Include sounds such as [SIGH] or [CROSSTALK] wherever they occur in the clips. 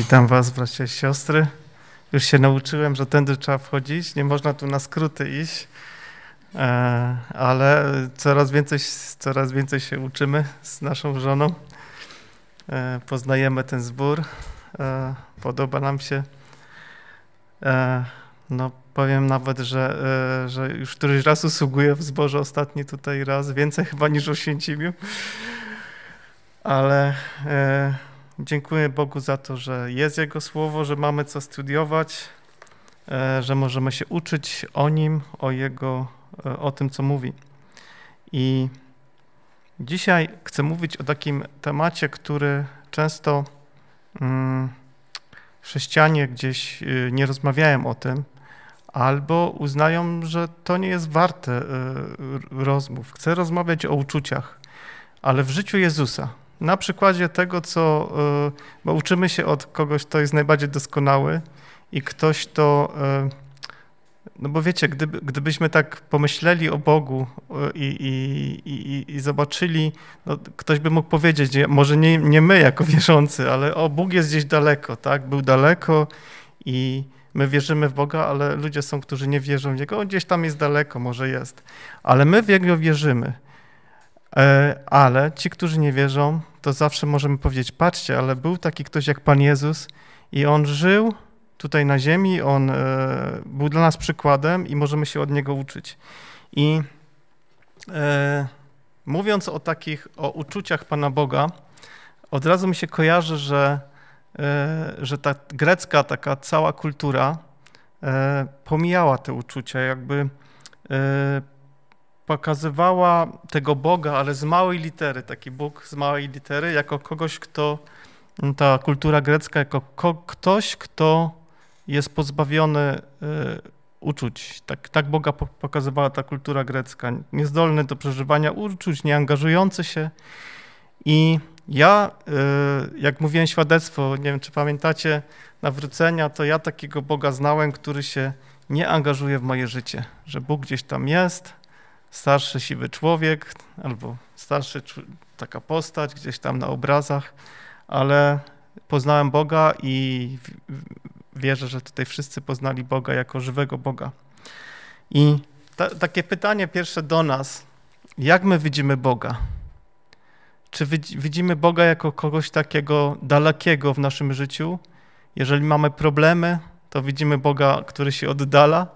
Witam was, bracia i siostry. Już się nauczyłem, że tędy trzeba wchodzić, nie można tu na skróty iść, e, ale coraz więcej, coraz więcej się uczymy z naszą żoną. E, poznajemy ten zbór, e, podoba nam się. No, powiem nawet, że, że już któryś raz usługuję w zborze, ostatni tutaj raz, więcej chyba niż o Święcimiu, ale Dziękuję Bogu za to, że jest Jego Słowo, że mamy co studiować, e, że możemy się uczyć o Nim, o Jego, e, o tym, co mówi. I dzisiaj chcę mówić o takim temacie, który często mm, chrześcijanie gdzieś e, nie rozmawiają o tym, albo uznają, że to nie jest warte rozmów. Chcę rozmawiać o uczuciach, ale w życiu Jezusa na przykładzie tego, co, y, bo uczymy się od kogoś, kto jest najbardziej doskonały i ktoś, to, y, no bo wiecie, gdyby, gdybyśmy tak pomyśleli o Bogu y, i, i, i, i zobaczyli, no ktoś by mógł powiedzieć, może nie, nie my jako [LAUGHS] wierzący, ale o, Bóg jest gdzieś daleko, tak, był daleko i my wierzymy w Boga, ale ludzie są, którzy nie wierzą w Niego, on gdzieś tam jest daleko, może jest, ale my w Jego wierzymy. E, ale ci, którzy nie wierzą, to zawsze możemy powiedzieć: Patrzcie, ale był taki ktoś jak Pan Jezus i on żył tutaj na ziemi, on e, był dla nas przykładem i możemy się od niego uczyć. I e, mówiąc o takich, o uczuciach Pana Boga, od razu mi się kojarzy, że, że ta grecka, taka cała kultura pomijała te uczucia, jakby pokazywała tego Boga, ale z małej litery, taki Bóg z małej litery, jako kogoś, kto, mm, ta kultura grecka, jako ko ktoś, kto jest pozbawiony y, uczuć. Tak, tak Boga pokazywała ta kultura grecka. Niezdolny do przeżywania uczuć, nieangażujący się. I ja, y, jak mówiłem świadectwo, nie wiem czy pamiętacie, nawrócenia, to ja takiego Boga znałem, który się nie angażuje w moje życie, że Bóg gdzieś tam jest, starszy siwy człowiek albo starszy taka postać gdzieś tam na obrazach, ale poznałem Boga i wierzę, że tutaj wszyscy poznali Boga jako żywego Boga. I ta, takie pytanie pierwsze do nas, jak my widzimy Boga? Czy widzimy Boga jako kogoś takiego dalekiego w naszym życiu? Jeżeli mamy problemy, to widzimy Boga, który się oddala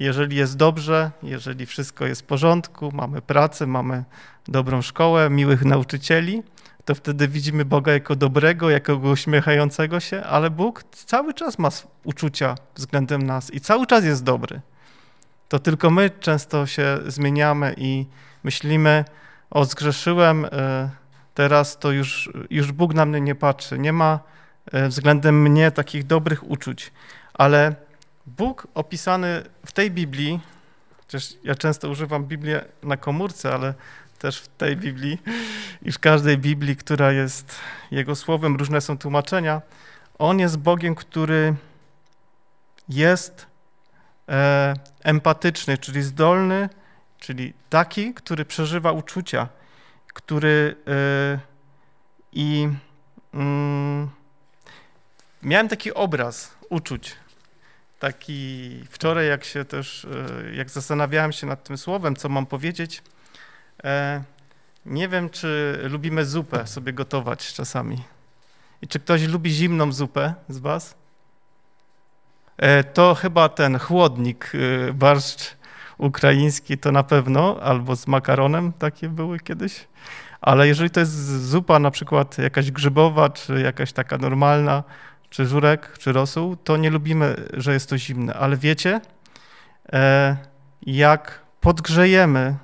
jeżeli jest dobrze, jeżeli wszystko jest w porządku, mamy pracę, mamy dobrą szkołę, miłych nauczycieli, to wtedy widzimy Boga jako dobrego, jako uśmiechającego się, ale Bóg cały czas ma uczucia względem nas i cały czas jest dobry. To tylko my często się zmieniamy i myślimy, o zgrzeszyłem, e, teraz to już, już Bóg na mnie nie patrzy, nie ma e, względem mnie takich dobrych uczuć, ale Bóg opisany w tej Biblii, chociaż ja często używam Biblię na komórce, ale też w tej Biblii i w każdej Biblii, która jest Jego słowem, różne są tłumaczenia. On jest Bogiem, który jest e, empatyczny, czyli zdolny, czyli taki, który przeżywa uczucia, który e, i mm, miałem taki obraz uczuć taki wczoraj, jak się też, e, jak zastanawiałem się nad tym słowem, co mam powiedzieć, e, nie wiem, czy lubimy zupę sobie gotować czasami. I czy ktoś lubi zimną zupę z was? E, to chyba ten chłodnik, barszcz ukraiński to na pewno, albo z makaronem takie były kiedyś. Ale jeżeli to jest zupa na przykład jakaś grzybowa, czy jakaś taka normalna, czy żurek, czy rosół, to nie lubimy, że jest to zimne. Ale wiecie, e, jak podgrzejemy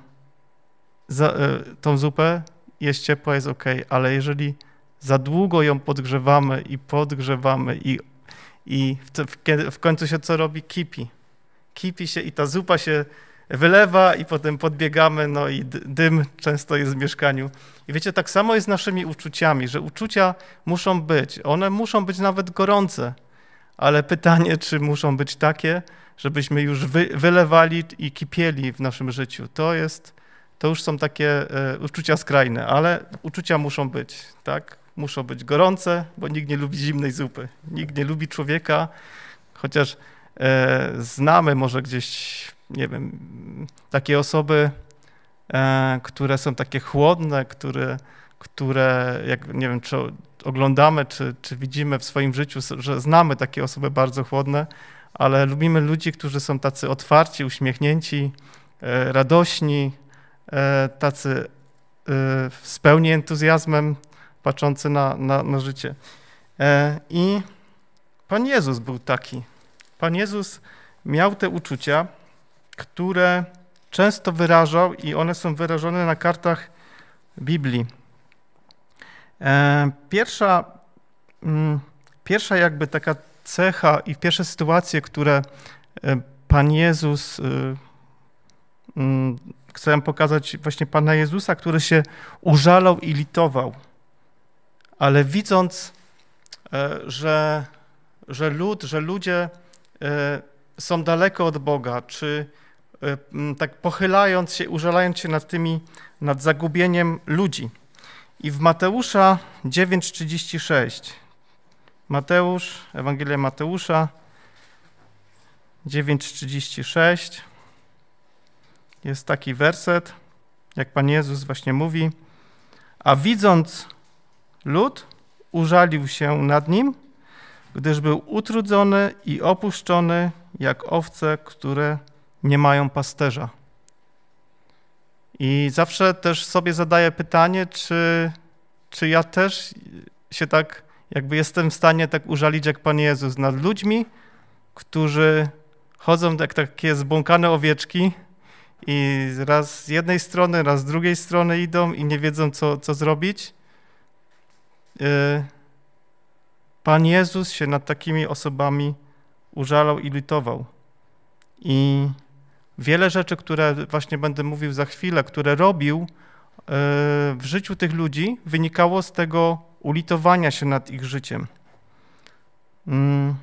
e, tą zupę, jest ciepła, jest ok, ale jeżeli za długo ją podgrzewamy i podgrzewamy i, i w, w końcu się co robi? Kipi. Kipi się i ta zupa się wylewa i potem podbiegamy, no i dym często jest w mieszkaniu i wiecie, tak samo jest z naszymi uczuciami, że uczucia muszą być, one muszą być nawet gorące, ale pytanie, czy muszą być takie, żebyśmy już wy, wylewali i kipieli w naszym życiu. To jest, to już są takie e, uczucia skrajne, ale uczucia muszą być, tak? Muszą być gorące, bo nikt nie lubi zimnej zupy. Nikt nie lubi człowieka, chociaż e, znamy może gdzieś, nie wiem, takie osoby, E, które są takie chłodne, które, które jak nie wiem, czy oglądamy, czy, czy widzimy w swoim życiu, że znamy takie osoby bardzo chłodne, ale lubimy ludzi, którzy są tacy otwarci, uśmiechnięci, e, radośni, e, tacy w pełni entuzjazmem, patrzący na, na, na życie. I Pan Jezus był taki. Pan Jezus miał te uczucia, które często wyrażał i one są wyrażone na kartach Biblii. E, pierwsza, mm, pierwsza jakby taka cecha i pierwsze sytuacje, które e, Pan Jezus, e, mm, chciałem pokazać właśnie Pana Jezusa, który się użalał i litował, ale widząc, że, że lud, że ludzie są daleko od Boga, czy E, tak pochylając się, użalając się nad tymi, nad zagubieniem ludzi. I w Mateusza 9,36, Mateusz, Ewangelia Mateusza 9,36, jest taki werset, jak Pan Jezus właśnie mówi, a widząc lud, użalił się nad nim, gdyż był utrudzony i opuszczony, jak owce, które nie mają pasterza. I zawsze też sobie zadaję pytanie, czy, czy ja też się tak, jakby jestem w stanie tak użalić jak Pan Jezus nad ludźmi, którzy chodzą jak takie zbłąkane owieczki i raz z jednej strony, raz z drugiej strony idą i nie wiedzą, co, co zrobić. Y, Pan Jezus się nad takimi osobami użalał i litował. I wiele rzeczy, które właśnie będę mówił za chwilę, które robił e, w życiu tych ludzi, wynikało z tego ulitowania się nad ich życiem. Mm.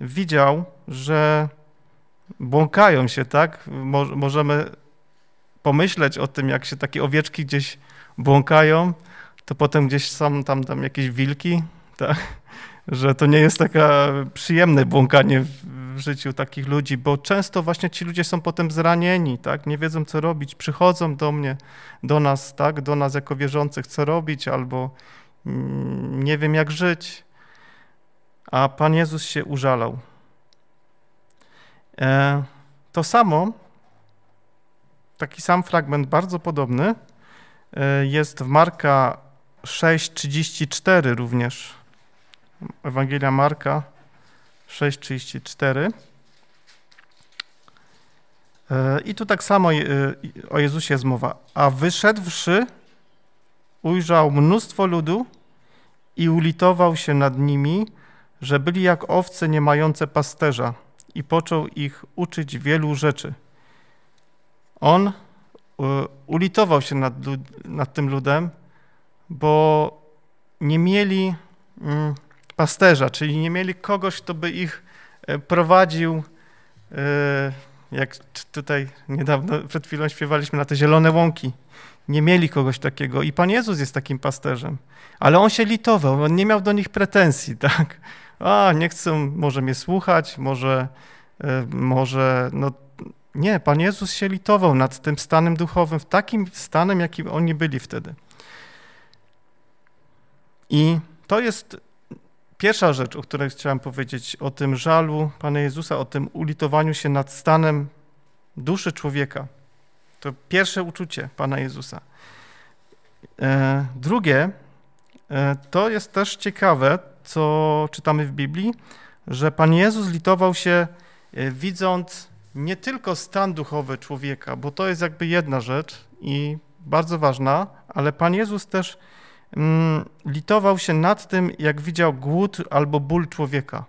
Widział, że błąkają się, tak? Możemy pomyśleć o tym, jak się takie owieczki gdzieś błąkają, to potem gdzieś są tam, tam jakieś wilki, tak? [LAUGHS] że to nie jest taka przyjemne błąkanie w życiu takich ludzi, bo często właśnie ci ludzie są potem zranieni, tak? nie wiedzą co robić, przychodzą do mnie, do nas, tak? do nas jako wierzących, co robić, albo mm, nie wiem jak żyć. A Pan Jezus się użalał. E, to samo, taki sam fragment, bardzo podobny, e, jest w Marka 6,34 również. Ewangelia Marka 6,34. E, I tu tak samo e, o Jezusie jest mowa. A wyszedłszy, ujrzał mnóstwo ludu i ulitował się nad nimi, że byli jak owce nie mające pasterza i począł ich uczyć wielu rzeczy. On e, ulitował się nad, nad tym ludem, bo nie mieli mm, pasterza, czyli nie mieli kogoś, kto by ich e, prowadził, e, jak tutaj niedawno, przed chwilą śpiewaliśmy na te zielone łąki. Nie mieli kogoś takiego i Pan Jezus jest takim pasterzem. Ale On się litował, On nie miał do nich pretensji, [LAUGHS] tak? A, nie chcą może mnie słuchać, może, e, może, no nie, Pan Jezus się litował nad tym stanem duchowym, w takim stanem, jakim oni byli wtedy. I to jest Pierwsza rzecz, o której chciałem powiedzieć, o tym żalu Pana Jezusa, o tym ulitowaniu się nad stanem duszy człowieka. To pierwsze uczucie Pana Jezusa. E, drugie, e, to jest też ciekawe, co czytamy w Biblii, że Pan Jezus litował się e, widząc nie tylko stan duchowy człowieka, bo to jest jakby jedna rzecz i bardzo ważna, ale Pan Jezus też Mm, litował się nad tym, jak widział głód albo ból człowieka,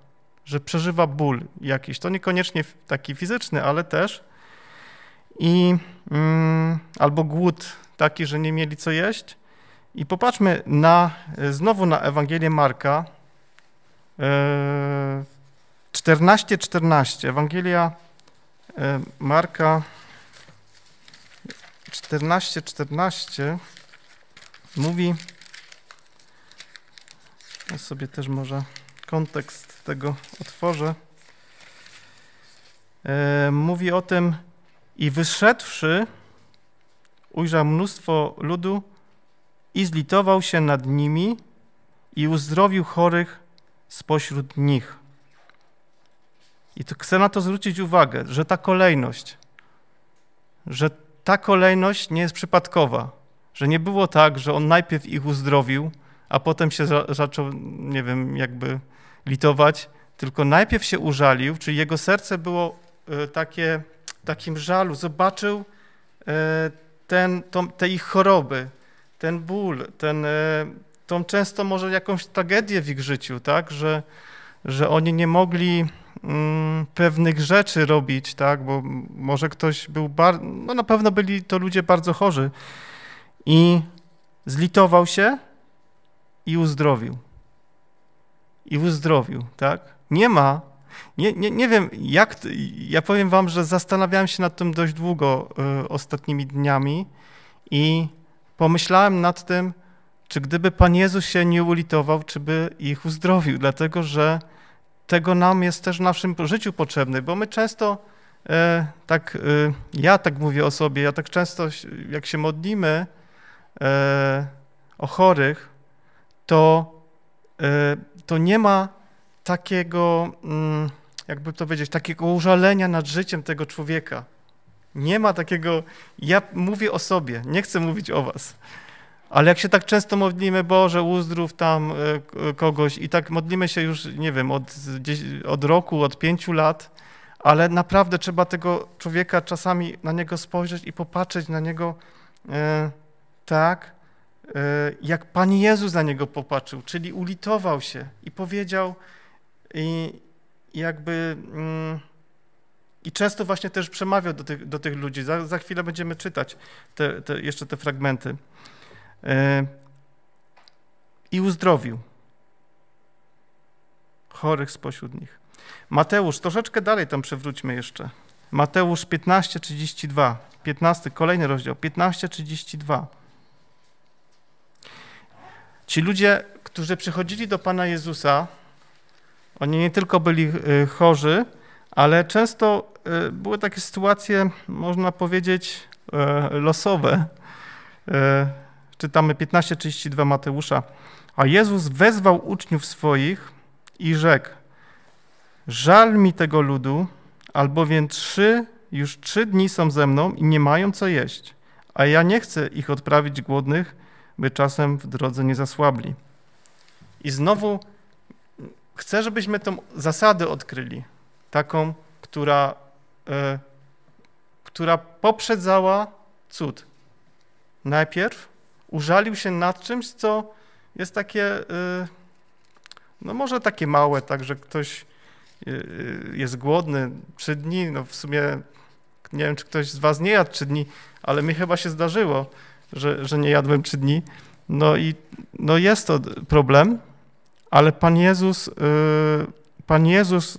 że przeżywa ból jakiś. To niekoniecznie taki fizyczny, ale też. I mm, albo głód taki, że nie mieli co jeść. I popatrzmy na, e, znowu na Ewangelię Marka 14:14. E, 14. Ewangelia e, Marka 14:14 14 mówi ja sobie też może kontekst tego otworzę. E, mówi o tym, i wyszedłszy, ujrzał mnóstwo ludu i zlitował się nad nimi i uzdrowił chorych spośród nich. I to chcę na to zwrócić uwagę, że ta kolejność, że ta kolejność nie jest przypadkowa, że nie było tak, że on najpierw ich uzdrowił, a potem się za, zaczął, nie wiem, jakby litować, tylko najpierw się użalił, czyli jego serce było e, takie, takim żalu, zobaczył e, ten, tą, te ich choroby, ten ból, ten, e, tą często może jakąś tragedię w ich życiu, tak, że, że oni nie mogli mm, pewnych rzeczy robić, tak, bo może ktoś był, bardzo, no na pewno byli to ludzie bardzo chorzy i zlitował się i uzdrowił. I uzdrowił, tak? Nie ma. Nie, nie, nie wiem, jak. Ja powiem Wam, że zastanawiałem się nad tym dość długo y, ostatnimi dniami i pomyślałem nad tym, czy gdyby Pan Jezus się nie ulitował, czy by ich uzdrowił, dlatego że tego nam jest też w naszym życiu potrzebny, bo my często, y, tak, y, ja tak mówię o sobie, ja tak często, jak się modlimy y, o chorych, to, e, to nie ma takiego, mm, jakby to powiedzieć, takiego użalenia nad życiem tego człowieka. Nie ma takiego, ja mówię o sobie, nie chcę mówić o was. Ale jak się tak często modlimy, Boże, uzdrów tam e, kogoś i tak modlimy się już, nie wiem, od, od roku, od pięciu lat, ale naprawdę trzeba tego człowieka czasami na niego spojrzeć i popatrzeć na niego e, tak, E, jak Pan Jezus na niego popatrzył, czyli ulitował się i powiedział, i jakby. Mm, I często właśnie też przemawiał do tych, do tych ludzi. Za, za chwilę będziemy czytać te, te, jeszcze te fragmenty. E, I uzdrowił chorych spośród nich. Mateusz, troszeczkę dalej tam przewróćmy jeszcze. Mateusz 15:32, 15, kolejny rozdział, 15:32. Ci ludzie, którzy przychodzili do Pana Jezusa, oni nie tylko byli y, chorzy, ale często y, były takie sytuacje, można powiedzieć, y, losowe. Czytamy 15:32 Mateusza. A Jezus wezwał uczniów swoich i rzekł: Żal mi tego ludu, albowiem trzy, już trzy dni są ze mną i nie mają co jeść, a ja nie chcę ich odprawić głodnych by czasem w drodze nie zasłabli. I znowu chcę, żebyśmy tą zasadę odkryli, taką, która, y, która poprzedzała cud. Najpierw użalił się nad czymś, co jest takie, y, no może takie małe, tak, że ktoś e, jest głodny trzy dni, no w sumie nie wiem, czy ktoś z was nie jadł trzy dni, ale mi chyba się zdarzyło, że, że nie jadłem trzy dni. No i no jest to problem, ale Pan Jezus, y, Pan Jezus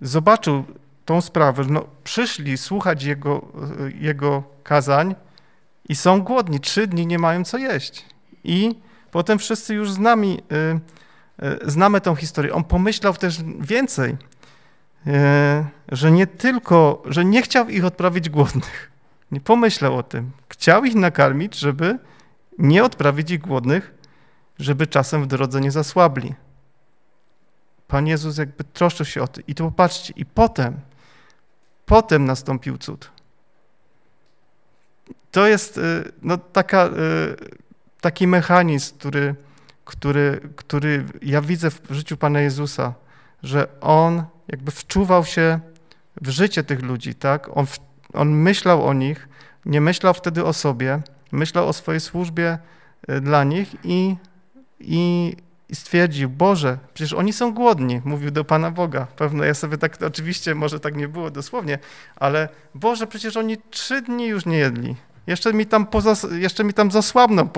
zobaczył tą sprawę. No, przyszli słuchać Jego, y, Jego kazań i są głodni. Trzy dni nie mają co jeść. I potem wszyscy już z nami y, znamy tą historię. On pomyślał też więcej, że nie tylko, że nie chciał ich odprawić głodnych, nie pomyślał o tym. Chciał ich nakarmić, żeby nie odprawić ich głodnych, żeby czasem w drodze nie zasłabli. Pan Jezus jakby troszczył się o to. I to popatrzcie, i potem, potem nastąpił cud. To jest y, no, taka, y, taki mechanizm, który, który, który ja widzę w życiu Pana Jezusa, że On jakby wczuwał się w życie tych ludzi, tak? On on myślał o nich, nie myślał wtedy o sobie, myślał o swojej służbie y, dla nich i, i, i stwierdził, Boże, przecież oni są głodni, mówił do Pana Boga. Pewno ja sobie tak, oczywiście może tak nie było dosłownie, ale Boże, przecież oni trzy dni już nie jedli. Jeszcze mi tam, poza, jeszcze mi tam zasłabną,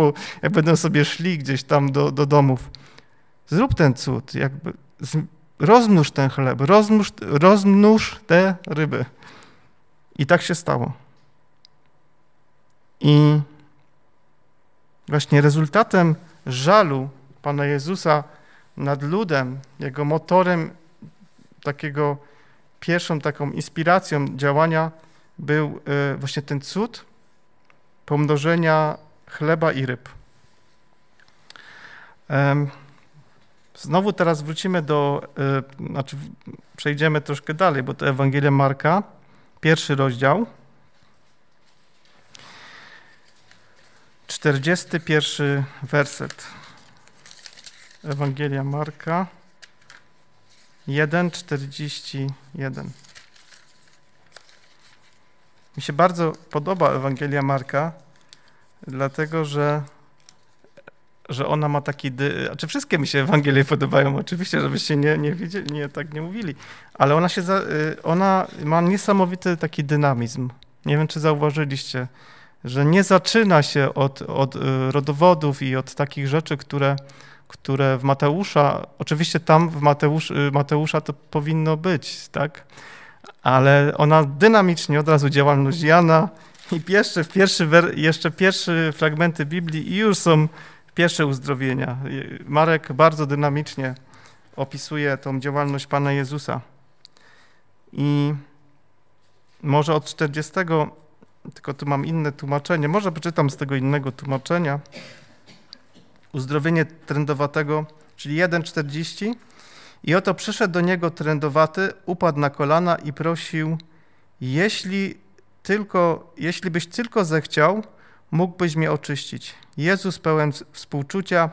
jak będą sobie szli gdzieś tam do, do domów. Zrób ten cud, jakby z, rozmnóż ten chleb, rozmnóż, rozmnóż te ryby. I tak się stało. I właśnie rezultatem żalu Pana Jezusa nad ludem, jego motorem takiego pierwszą taką inspiracją działania był e, właśnie ten cud pomnożenia chleba i ryb. Znowu teraz wrócimy do, e, znaczy przejdziemy troszkę dalej, bo to Ewangelia Marka, pierwszy rozdział, 41 werset. Ewangelia Marka 1:41. Mi się bardzo podoba Ewangelia Marka, dlatego że że ona ma taki. Dy... Znaczy, wszystkie mi się Ewangelie podobają, oczywiście, żebyście nie, nie, wiedzieli, nie tak nie mówili, ale ona, się za... Y, ona ma niesamowity taki dynamizm. Nie wiem, czy zauważyliście, że nie zaczyna się od, od y, rodowodów i od takich rzeczy, które, które w Mateusza, oczywiście tam w Mateusz, y, Mateusza to powinno być, tak? Ale ona dynamicznie od razu działalność Jana i jeszcze, pierwszy, jeszcze pierwsze fragmenty Biblii i już są Pierwsze uzdrowienia. Marek bardzo dynamicznie opisuje tą działalność Pana Jezusa. I może od 40, tylko tu mam inne tłumaczenie, może przeczytam z tego innego tłumaczenia. Uzdrowienie trędowatego, czyli 1,40. I oto przyszedł do niego trędowaty, upadł na kolana i prosił, jeśli tylko, jeśli byś tylko zechciał, mógłbyś mnie oczyścić. Jezus pełen współczucia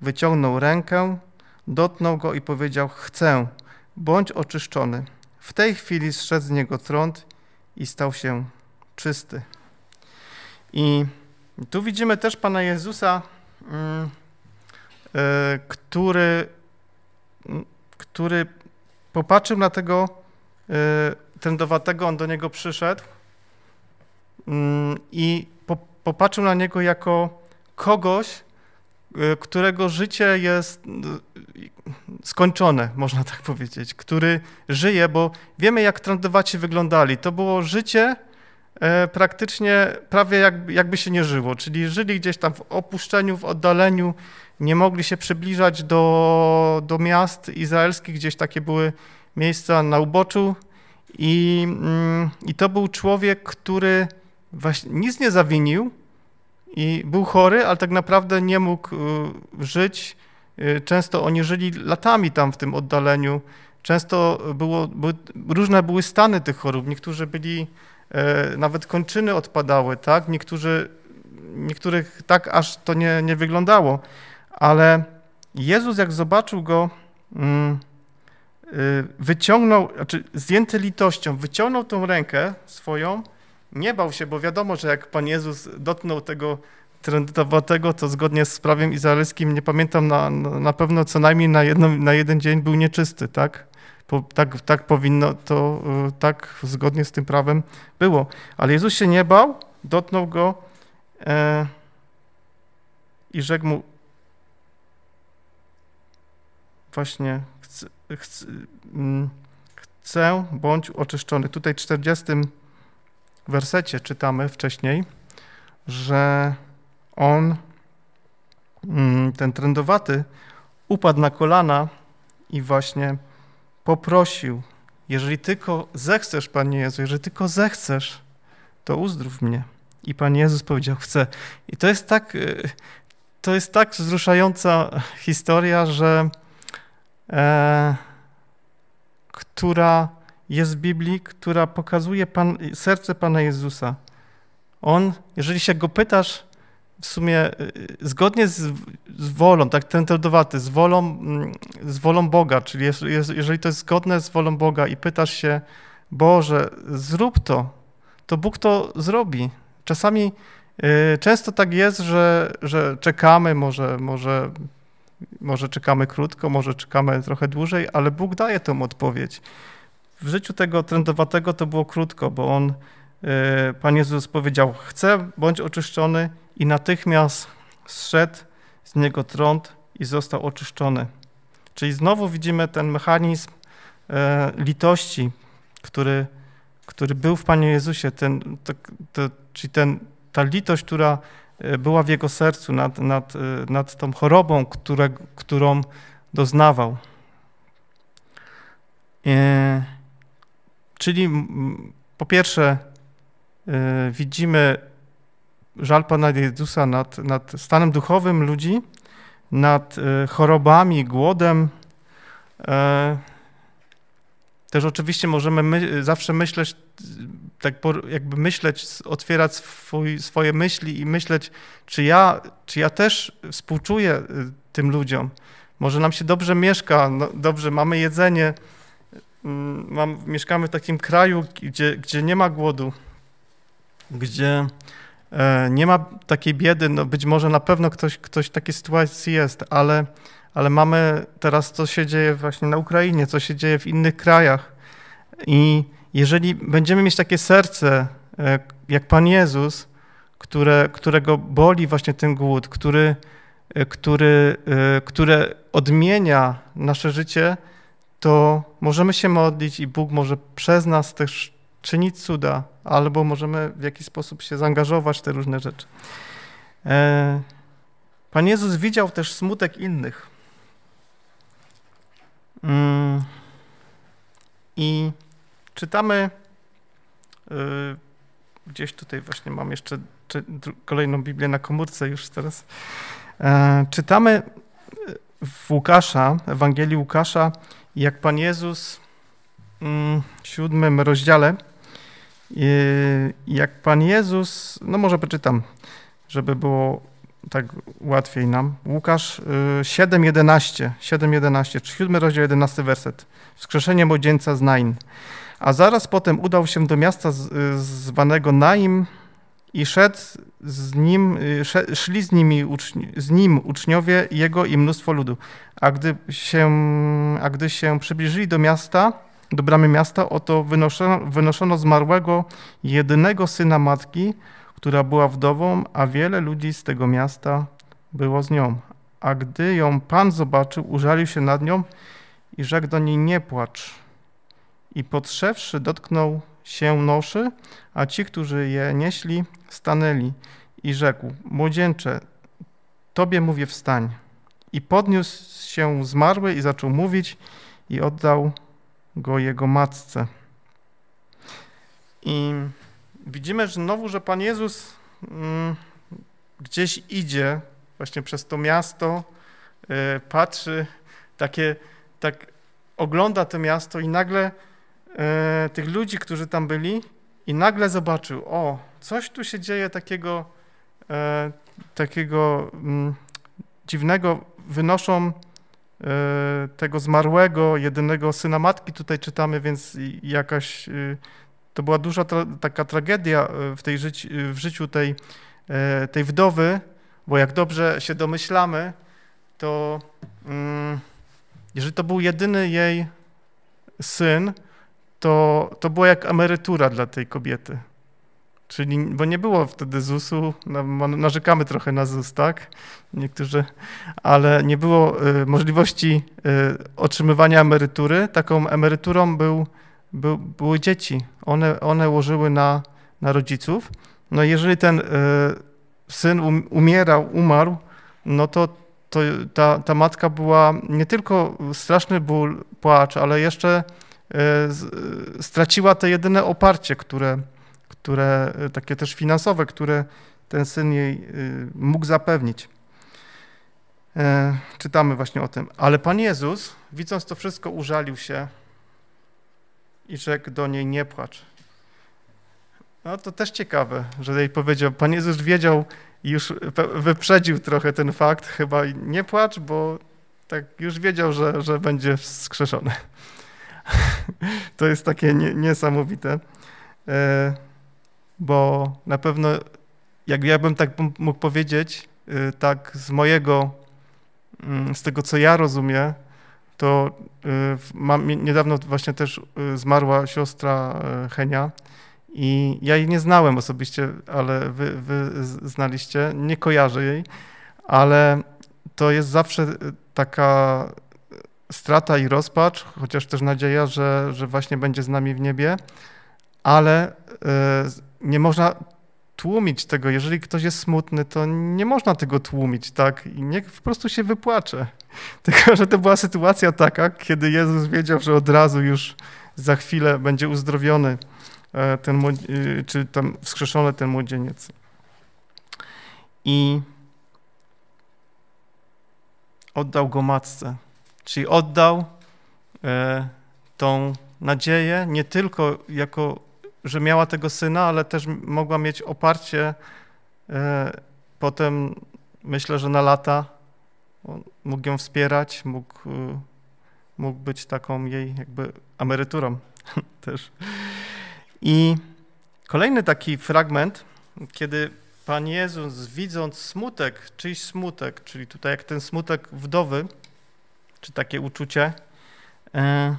wyciągnął rękę, dotknął go i powiedział: Chcę, bądź oczyszczony. W tej chwili zszedł z niego trąd i stał się czysty. I tu widzimy też Pana Jezusa, mm, e, który, mm, który popatrzył na tego e, trędowatego, on do niego przyszedł mm, i popatrzył na niego jako kogoś, y, którego życie jest y, skończone, można tak [LAUGHS] powiedzieć, który żyje, bo wiemy, jak trandowaci wyglądali. To było życie y, praktycznie prawie jak, jakby się nie żyło, czyli żyli gdzieś tam w opuszczeniu, w oddaleniu, nie mogli się przybliżać do, do miast izraelskich, gdzieś takie były miejsca na uboczu i, mm, i to był człowiek, który nic nie zawinił, i był chory, ale tak naprawdę nie mógł y, żyć. Y, często oni żyli latami tam w tym oddaleniu. Często było, były, różne były stany tych chorób. Niektórzy byli, e, nawet kończyny odpadały, tak? Niektórzy, niektórych tak aż to nie, nie wyglądało. Ale Jezus, jak zobaczył go, mm, y, wyciągnął, znaczy zdjęty litością, wyciągnął tą rękę swoją nie bał się, bo wiadomo, że jak Pan Jezus dotknął tego trendowatego, to zgodnie z prawem izraelskim, nie pamiętam, na, na pewno co najmniej na, jedno, na jeden dzień był nieczysty, tak? Po, tak, tak powinno, to y, tak zgodnie z tym prawem było. Ale Jezus się nie bał, dotknął go e, i rzekł mu właśnie chcę, mm, chcę, bądź oczyszczony. Tutaj w 40 wersecie czytamy wcześniej, że on, mm, ten trędowaty, upadł na kolana i właśnie poprosił, jeżeli tylko zechcesz, Panie Jezu, jeżeli tylko zechcesz, to uzdrów mnie. I Pan Jezus powiedział, chcę. I to jest tak, y, to jest tak wzruszająca historia, że e, która jest w Biblii, która pokazuje Pan, serce Pana Jezusa. On, jeżeli się go pytasz, w sumie y, zgodnie z, z wolą, tak ten teodowaty, z wolą, mm, z wolą Boga, czyli jest, jeżeli to jest zgodne z wolą Boga i pytasz się, Boże, zrób to, to Bóg to zrobi. Czasami, yy, często tak jest, że, że czekamy, może, może, może czekamy krótko, może czekamy trochę dłużej, ale Bóg daje tą odpowiedź w życiu tego trędowatego to było krótko, bo on, e, Pan Jezus powiedział, chcę, bądź oczyszczony i natychmiast zszedł z niego trąd i został oczyszczony. Czyli znowu widzimy ten mechanizm e, litości, który, który był w Panie Jezusie, ten, to, to, czyli ten, ta litość, która e, była w jego sercu nad, nad, nad tą chorobą, które, którą doznawał. Czyli po pierwsze e, widzimy żal Pana Jezusa nad, nad stanem duchowym ludzi, nad e, chorobami, głodem. E, też oczywiście możemy my, zawsze myśleć, tak jakby myśleć, otwierać swój, swoje myśli i myśleć, czy ja, czy ja też współczuję tym ludziom. Może nam się dobrze mieszka, no, dobrze mamy jedzenie, Mm, mam, mieszkamy w takim kraju, gdzie, gdzie nie ma głodu, gdzie e, nie ma takiej biedy. No być może na pewno ktoś, ktoś w takiej sytuacji jest, ale, ale mamy teraz, co się dzieje właśnie na Ukrainie, co się dzieje w innych krajach. I jeżeli będziemy mieć takie serce, e, jak Pan Jezus, które, którego boli właśnie ten głód, który, e, który, które odmienia nasze życie, to możemy się modlić i Bóg może przez nas też czynić cuda, albo możemy w jakiś sposób się zaangażować w te różne rzeczy. E, Pan Jezus widział też smutek innych. Mm. I czytamy, e, gdzieś tutaj właśnie mam jeszcze kolejną Biblię na komórce już teraz. E, czytamy w Łukasza, Ewangelii Łukasza, jak Pan Jezus mm, w siódmym rozdziale, jak Pan Jezus, no może przeczytam, żeby było tak łatwiej nam. Łukasz 7:11, y, 7:11, czy 7 rozdział 11 werset. Wskrzeszenie młodzieńca z Nain. A zaraz potem udał się do miasta y, zwanego Naim, i szedł z nim, y, szli z, nimi uczni, z nim uczniowie jego i mnóstwo ludu. A gdy, się, a gdy się przybliżyli do miasta, do bramy miasta, oto wynoszono, wynoszono zmarłego jedynego syna matki, która była wdową, a wiele ludzi z tego miasta było z nią. A gdy ją Pan zobaczył, użalił się nad nią i rzekł do niej, nie płacz. I podszewszy dotknął się noszy, a ci, którzy je nieśli, stanęli i rzekł, młodzieńcze, tobie mówię wstań. I podniósł się zmarły i zaczął mówić i oddał go jego matce. I widzimy że znowu, że Pan Jezus mm, gdzieś idzie właśnie przez to miasto, y, patrzy, takie, tak ogląda to miasto i nagle E, tych ludzi, którzy tam byli i nagle zobaczył, o, coś tu się dzieje takiego, e, takiego m, mm, dziwnego, wynoszą e, tego zmarłego, jedynego syna matki tutaj czytamy, więc jakaś, y, to była duża tra taka tragedia e, w, tej y, w życiu tej, e, tej wdowy, bo jak dobrze się domyślamy, to mm, jeżeli to był jedyny jej syn, to, to była jak emerytura dla tej kobiety. Czyli, bo nie było wtedy ZUS-u, narzekamy trochę na ZUS, tak? Niektórzy, ale nie było y, możliwości y, otrzymywania emerytury. Taką emeryturą był, był, były dzieci. One, one łożyły na, na rodziców. No jeżeli ten y, syn um, umierał, umarł, no to, to ta, ta matka była nie tylko straszny ból, płacz, ale jeszcze E, straciła te jedyne oparcie, które, które e, takie też finansowe, które ten syn jej e, mógł zapewnić. Czytamy właśnie o tym. Ale Pan Jezus, widząc to wszystko, użalił się i rzekł do niej: Nie płacz. No to też ciekawe, że jej powiedział. Pan Jezus wiedział, już wyprzedził trochę ten fakt, chyba nie płacz, bo tak już wiedział, że, że będzie skrzeszony. [LAUGHS] to jest takie nie, niesamowite, e, bo na pewno, jak ja bym tak mógł powiedzieć, e, tak z mojego, mm, z tego co ja rozumiem, to e, mam, niedawno właśnie też zmarła siostra Henia i ja jej nie znałem osobiście, ale wy, wy znaliście, nie kojarzę jej, ale to jest zawsze taka strata i rozpacz, chociaż też nadzieja, że, że właśnie będzie z nami w niebie, ale e, nie można tłumić tego. Jeżeli ktoś jest smutny, to nie można tego tłumić, tak? I niech po prostu się wypłacze. [LAUGHS] Tylko, że to była sytuacja taka, kiedy Jezus wiedział, że od razu już za chwilę będzie uzdrowiony e, ten, e, czy tam wskrzeszony ten młodzieniec. I oddał go matce. Czyli oddał e, tą nadzieję nie tylko jako, że miała tego syna, ale też mogła mieć oparcie e, potem, myślę, że na lata. On mógł ją wspierać, mógł, e, mógł być taką jej jakby emeryturą [LAUGHS] też. I kolejny taki fragment, kiedy Pan Jezus, widząc smutek, czyjś smutek, czyli tutaj jak ten smutek wdowy, czy takie uczucie, e,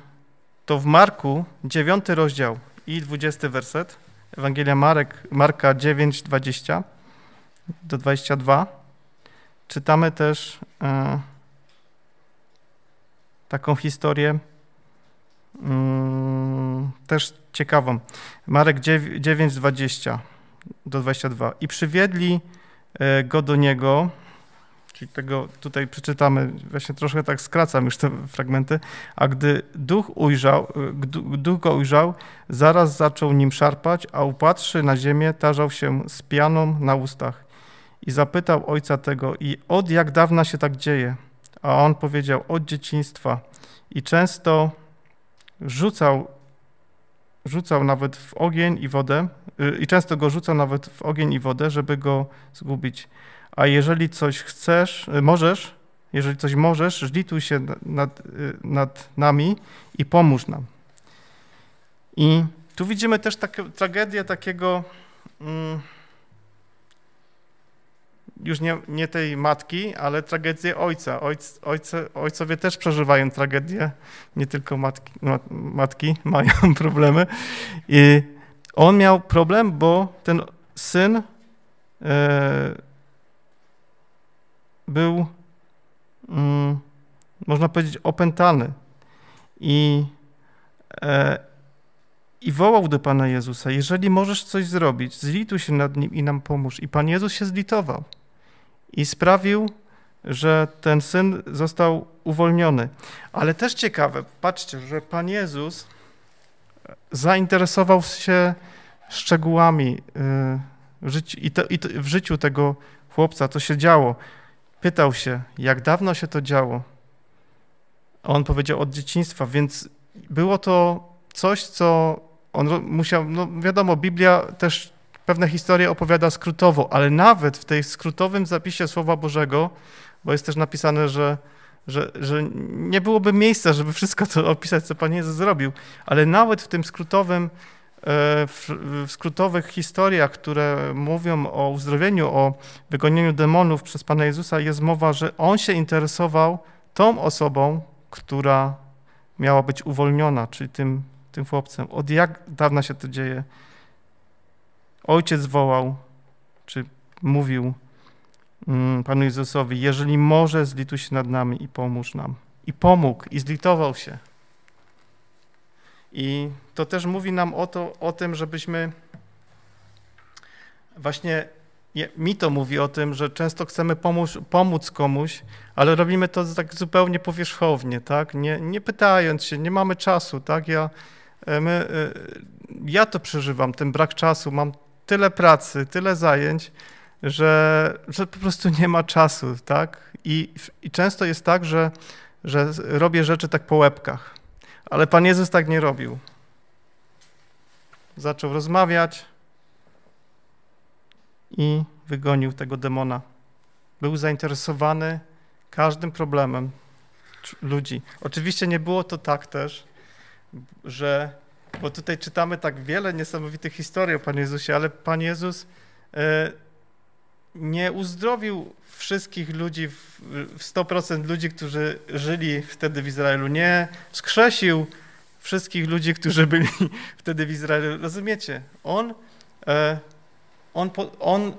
to w Marku 9 rozdział i 20 werset, Ewangelia Marek, Marka 9, 20 do 22, czytamy też e, taką historię, mm, też ciekawą. Marek 9, 20 do 22. I przywiedli e, go do niego Czyli tego tutaj przeczytamy, właśnie troszkę tak skracam już te fragmenty. A gdy duch ujrzał, duch go ujrzał, zaraz zaczął nim szarpać, a upatrzy na ziemię, tarzał się z pianą na ustach. I zapytał ojca tego, i od jak dawna się tak dzieje? A on powiedział, od dzieciństwa. I często rzucał, rzucał nawet w ogień i wodę, y, i często go rzucał nawet w ogień i wodę, żeby go zgubić. A jeżeli coś chcesz, y, możesz, jeżeli coś możesz, zlituj się nad, y, nad nami i pomóż nam. I tu widzimy też tak, tragedię takiego, mm, już nie, nie, tej matki, ale tragedię ojca. Ojc, ojce, ojcowie też przeżywają tragedię, nie tylko matki, matki [LAUGHS] mają problemy. I on miał problem, bo ten syn. Yy, był, mm, można powiedzieć, opętany i, e, i wołał do Pana Jezusa, jeżeli możesz coś zrobić, zlituj się nad nim i nam pomóż. I Pan Jezus się zlitował i sprawił, że ten syn został uwolniony. Ale też ciekawe, patrzcie, że Pan Jezus e, zainteresował się szczegółami e, w życiu, i to, i to, w życiu tego chłopca, co się działo. Pytał się, jak dawno się to działo. A on powiedział od dzieciństwa, więc było to coś, co on musiał, no wiadomo, Biblia też pewne historie opowiada skrótowo, ale nawet w tej skrótowym zapisie Słowa Bożego, bo jest też napisane, że, że, że nie byłoby miejsca, żeby wszystko to opisać, co Pan Jezus zrobił, ale nawet w tym skrótowym E, w, w skrótowych historiach, które mówią o uzdrowieniu, o wygonieniu demonów przez Pana Jezusa, jest mowa, że On się interesował tą osobą, która miała być uwolniona, czyli tym, tym chłopcem. Od jak dawna się to dzieje? Ojciec wołał, czy mówił mm, Panu Jezusowi, jeżeli może zlituj się nad nami i pomóż nam. I pomógł, i zlitował się. I to też mówi nam o, to, o tym, żebyśmy właśnie mi to mówi o tym, że często chcemy pomóc, pomóc komuś, ale robimy to tak zupełnie powierzchownie, tak? Nie, nie pytając się, nie mamy czasu, tak? Ja, e, my, e, ja to przeżywam, ten brak czasu, mam tyle pracy, tyle zajęć, że, że po prostu nie ma czasu, tak? I, I często jest tak, że, że robię rzeczy tak po łebkach. Ale Pan Jezus tak nie robił. Zaczął rozmawiać i wygonił tego demona. Był zainteresowany każdym problemem ludzi. Oczywiście nie było to tak też, że, bo tutaj czytamy tak wiele niesamowitych historii o Panie Jezusie, ale Pan Jezus e, nie uzdrowił wszystkich ludzi, 100% ludzi, którzy żyli wtedy w Izraelu. Nie wskrzesił wszystkich ludzi, którzy byli [LAUGHS] wtedy w Izraelu. Rozumiecie? On, e, on, on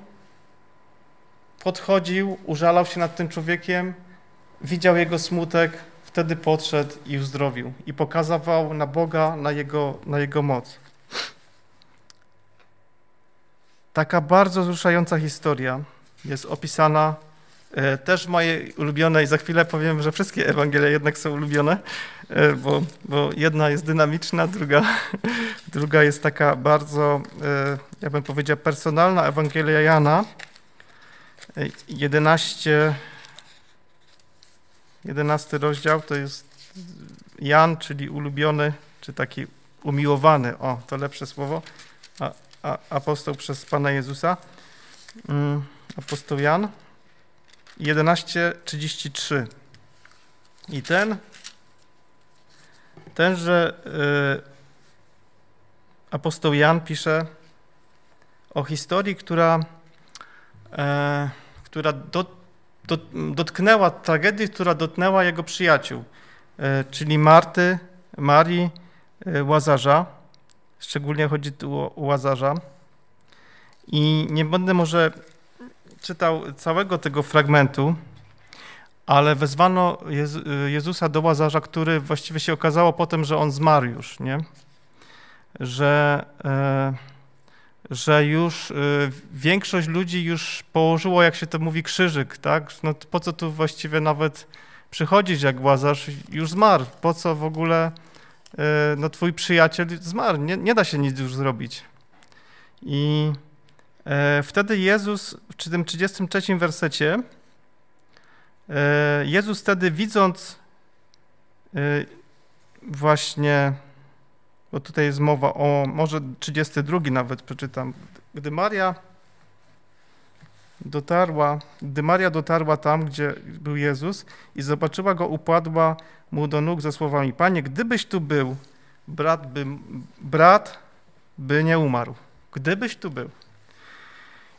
podchodził, użalał się nad tym człowiekiem, widział jego smutek, wtedy podszedł i uzdrowił. I pokazywał na Boga, na jego, na jego moc. Taka bardzo wzruszająca historia jest opisana e, też w mojej ulubionej, za chwilę powiem, że wszystkie Ewangelia jednak są ulubione, e, bo, bo jedna jest dynamiczna, druga, [LAUGHS] druga jest taka bardzo, e, ja bym powiedział, personalna Ewangelia Jana. 11, 11 rozdział to jest Jan, czyli ulubiony, czy taki umiłowany, o, to lepsze słowo, a apostoł przez Pana Jezusa, mm, apostoł Jan, 11:33. I ten, tenże y, apostoł Jan pisze o historii, która, e, która do, do, dotknęła tragedii, która dotknęła jego przyjaciół, e, czyli Marty, Marii, e, Łazarza. Szczególnie chodzi tu o, Łazarza. I nie będę może czytał całego tego fragmentu, ale wezwano Jezusa do Łazarza, który właściwie się okazało potem, że on zmarł już, nie? Że, e, że już e, większość ludzi już położyło, jak się to mówi, krzyżyk, tak? No po co tu właściwie nawet przychodzić, jak Łazarz już zmarł? Po co w ogóle E, no twój przyjaciel zmarł, nie, nie da się nic już zrobić. I e, wtedy Jezus w tym 33 wersecie, e, Jezus wtedy widząc właśnie, bo tutaj jest mowa o, może 32 nawet przeczytam, gdy Maria dotarła, gdy Maria dotarła tam, gdzie był Jezus i zobaczyła go, upadła mu do nóg ze słowami: Panie, gdybyś tu był, brat by, brat by nie umarł. Gdybyś tu był.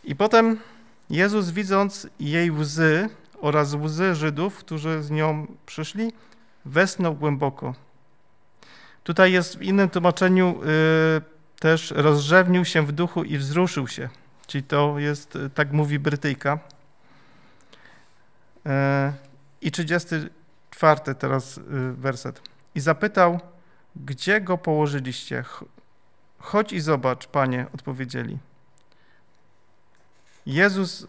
I potem Jezus, widząc jej łzy oraz łzy Żydów, którzy z nią przyszli, westnął głęboko. Tutaj jest w innym tłumaczeniu y, też rozrzewnił się w duchu i wzruszył się. Czyli to jest, y, tak mówi Brytyjka. E, I 34 teraz y, werset. I zapytał, gdzie go położyliście? Chodź i zobacz, panie, odpowiedzieli. Jezus, y,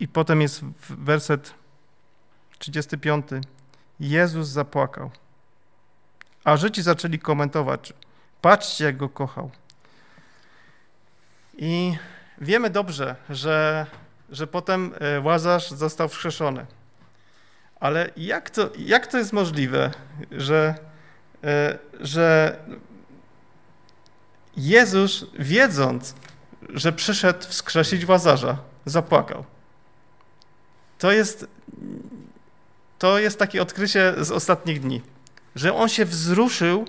i potem jest werset 35. Jezus zapłakał. A życi zaczęli komentować. Patrzcie, jak go kochał. I Wiemy dobrze, że, że potem e, Łazarz został wskrzeszony. Ale jak to, jak to jest możliwe, że, e, że Jezus, wiedząc, że przyszedł wskrzesić Łazarza, zapłakał? To jest, to jest takie odkrycie z ostatnich dni, że on się wzruszył,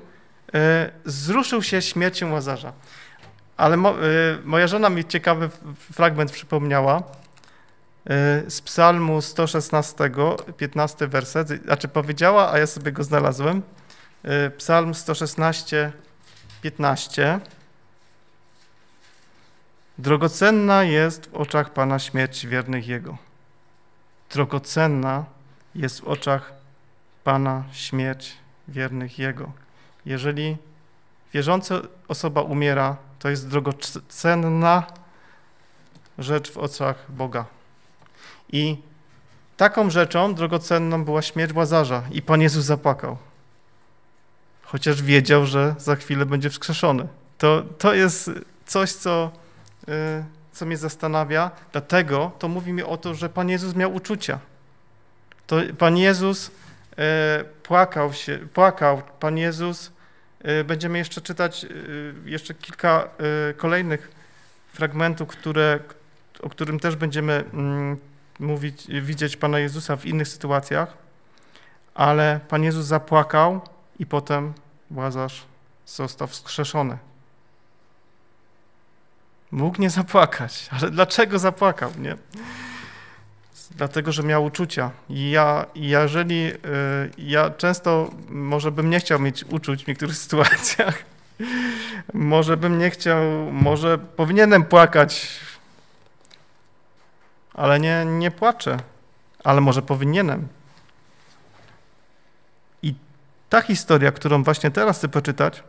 e, wzruszył się śmiercią Łazarza. Ale mo, y, moja żona mi ciekawy fragment przypomniała y, z psalmu 116, 15 werset. Znaczy powiedziała, a ja sobie go znalazłem. Y, Psalm 116, 15. Drogocenna jest w oczach Pana śmierć wiernych Jego. Drogocenna jest w oczach Pana śmierć wiernych Jego. Jeżeli wierząca osoba umiera, to jest drogocenna rzecz w oczach Boga. I taką rzeczą drogocenną była śmierć Łazarza i Pan Jezus zapłakał. Chociaż wiedział, że za chwilę będzie wskrzeszony. To, to jest coś, co, yy, co mnie zastanawia. Dlatego to mówi mi o to, że Pan Jezus miał uczucia. To Pan Jezus yy, płakał się, płakał. Pan Jezus Y, będziemy jeszcze czytać y, jeszcze kilka y, kolejnych fragmentów, które, o którym też będziemy mm, mówić, widzieć Pana Jezusa w innych sytuacjach, ale Pan Jezus zapłakał i potem Łazarz został wskrzeszony. Mógł nie zapłakać, ale dlaczego zapłakał, nie? dlatego że miał uczucia. I ja, jeżeli, y, ja często może bym nie chciał mieć uczuć w niektórych [LAUGHS] sytuacjach, może bym nie chciał, może powinienem płakać, ale nie, nie płaczę, ale może powinienem. I ta historia, którą właśnie teraz chcę poczytać,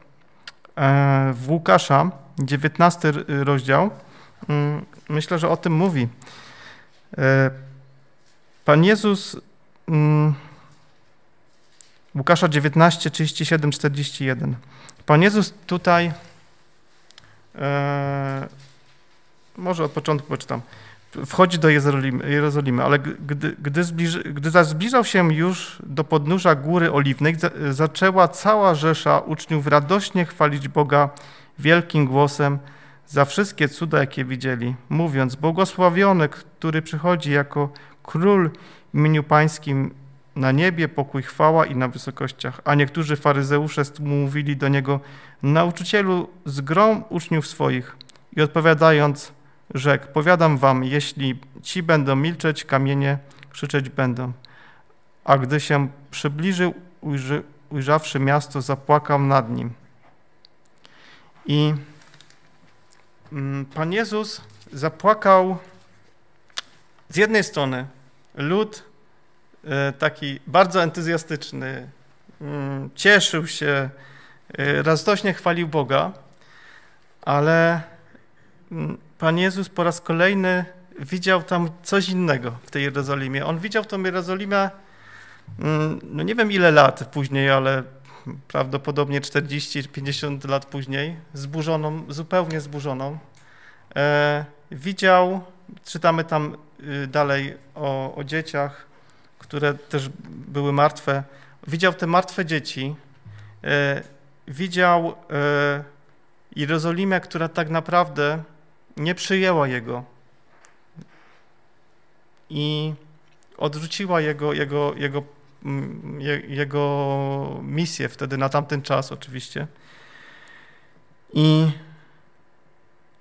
e, w Łukasza, 19 rozdział, mm, myślę, że o tym mówi. E, Pan Jezus, um, Łukasza 19, 37, 41. Pan Jezus tutaj, e, może od początku poczytam, wchodzi do Jerozolimy, Jerozolimy ale gdy, gdy, zbliży, gdy zaś zbliżał się już do podnóża Góry Oliwnej, zaczęła cała rzesza uczniów radośnie chwalić Boga wielkim głosem za wszystkie cuda, jakie widzieli, mówiąc, błogosławiony, który przychodzi jako Król w imieniu Pańskim na niebie, pokój chwała i na wysokościach. A niektórzy faryzeusze mówili do niego, nauczycielu z uczniów swoich. I odpowiadając, rzekł, powiadam wam, jeśli ci będą milczeć, kamienie krzyczeć będą. A gdy się przybliżył, ujrzy, ujrzawszy miasto, zapłakał nad nim. I mm, Pan Jezus zapłakał z jednej strony lud e, taki bardzo entuzjastyczny, mm, cieszył się, e, radośnie chwalił Boga, ale mm, Pan Jezus po raz kolejny widział tam coś innego w tej Jerozolimie. On widział tą Jerozolimę, mm, no nie wiem ile lat później, ale prawdopodobnie 40-50 lat później, zburzoną, zupełnie zburzoną. E, widział, czytamy tam Y, dalej o, o dzieciach, które też były martwe. Widział te martwe dzieci, y, widział y, Jerozolimę, która tak naprawdę nie przyjęła Jego i odrzuciła Jego, jego, jego, mm, jego misję wtedy na tamten czas oczywiście. I,